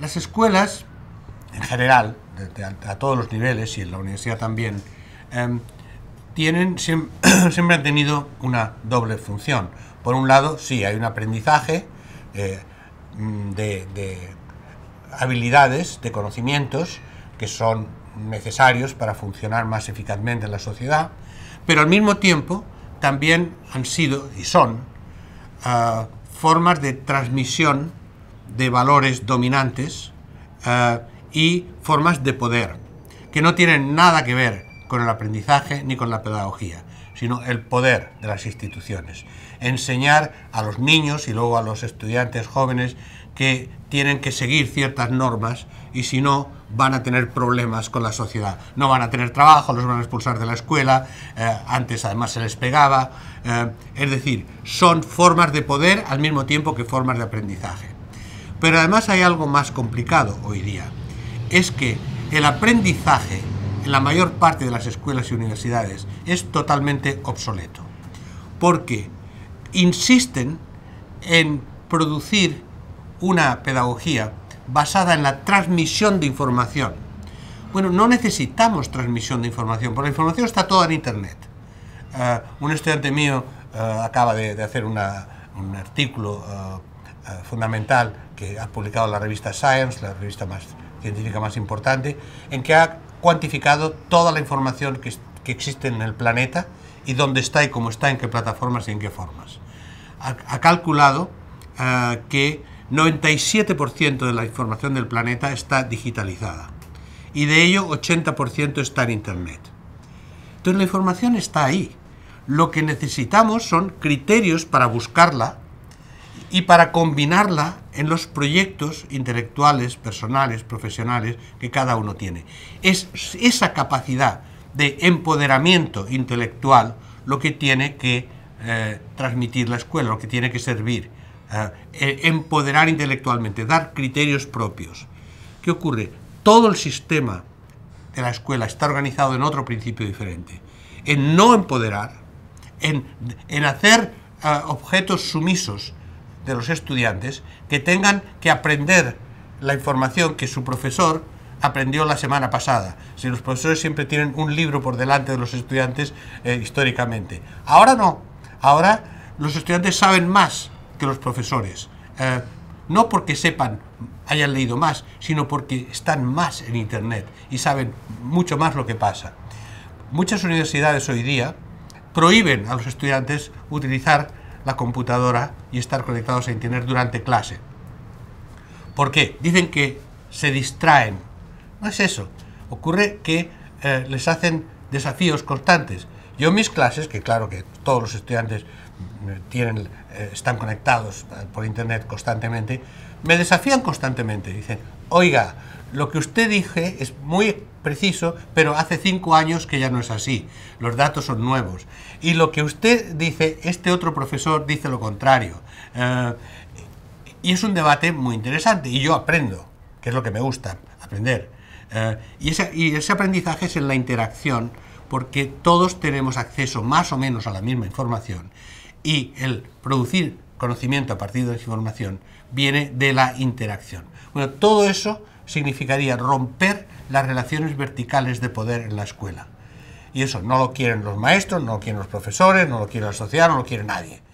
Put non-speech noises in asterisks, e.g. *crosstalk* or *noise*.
Las escuelas, en general, a todos los niveles y en la universidad también, em, tienen, *clears throat* siempre, han tenido una doble función. Por un lado, sí, hay un aprendizaje eh, mm, de, habilidades, de conocimientos que son necesarios para funcionar más eficazmente en la sociedad, pero al mismo tiempo también han sido y son ah, formas de transmisión de valores dominantes eh, y formas de poder, que no tienen nada que ver con el aprendizaje ni con la pedagogía, sino el poder de las instituciones. Enseñar a los niños y luego a los estudiantes jóvenes que tienen que seguir ciertas normas y si no van a tener problemas con la sociedad. No van a tener trabajo, los van a expulsar de la escuela, eh, antes además se les pegaba. Eh, es decir, son formas de poder al mismo tiempo que formas de aprendizaje. Pero además hay algo más complicado hoy día. Es que el aprendizaje en la mayor parte de las escuelas y universidades es totalmente obsoleto. Porque insisten en producir una pedagogía basada en la transmisión de información. Bueno, no necesitamos transmisión de información, porque la información está toda en Internet. Eh, un estudiante mío eh, acaba de, hacer un artículo eh, eh, fundamental que ha publicado la revista Science, la revista más científica más importante, en que ha cuantificado toda la información que, que existe en el planeta y dónde está y cómo está, en qué plataformas y en qué formas. Ha, calculado eh, que 97% de la información del planeta está digitalizada y de ello 80% está en Internet. Entonces la información está ahí. Lo que necesitamos son criterios para buscarla y para combinarla en los proyectos intelectuales, personales, profesionales que cada uno tiene. Es esa capacidad de empoderamiento intelectual lo que tiene que eh, transmitir la escuela, lo que tiene que servir, eh, e empoderar intelectualmente, dar criterios propios. ¿Qué ocurre? Todo el sistema de la escuela está organizado en otro principio diferente, en no empoderar, en, hacer eh, objetos sumisos, de los estudiantes que tengan que aprender la información que su profesor aprendió la semana pasada. Si los profesores siempre tienen un libro por delante de los estudiantes eh, históricamente. Ahora no. Ahora los estudiantes saben más que los profesores. Eh, no porque sepan, hayan leído más, sino porque están más en Internet y saben mucho más lo que pasa. Muchas universidades hoy día prohíben a los estudiantes utilizar la computadora y estar conectados a Internet durante clase. ¿Por qué? Dicen que se distraen. No es eso. Ocurre que eh, les hacen desafíos constantes. Yo en mis clases, que claro que todos los estudiantes eh, tienen, eh, están conectados eh, por Internet constantemente, me desafían constantemente. Dicen, oiga, lo que usted dije es muy preciso, pero hace cinco años que ya no es así. Los datos son nuevos. Y lo que usted dice, este otro profesor dice lo contrario. y es un debate muy interesante. Y yo aprendo, que es lo que me gusta, aprender. y, y ese aprendizaje es en la interacción, porque todos tenemos acceso más o menos a la misma información y el producir conocimiento a partir de la información viene de la interacción. Bueno, todo eso significaría romper las relaciones verticales de poder en la escuela. Y eso no lo quieren los maestros, no lo quieren los profesores, no lo quiere la sociedad, no lo quiere nadie.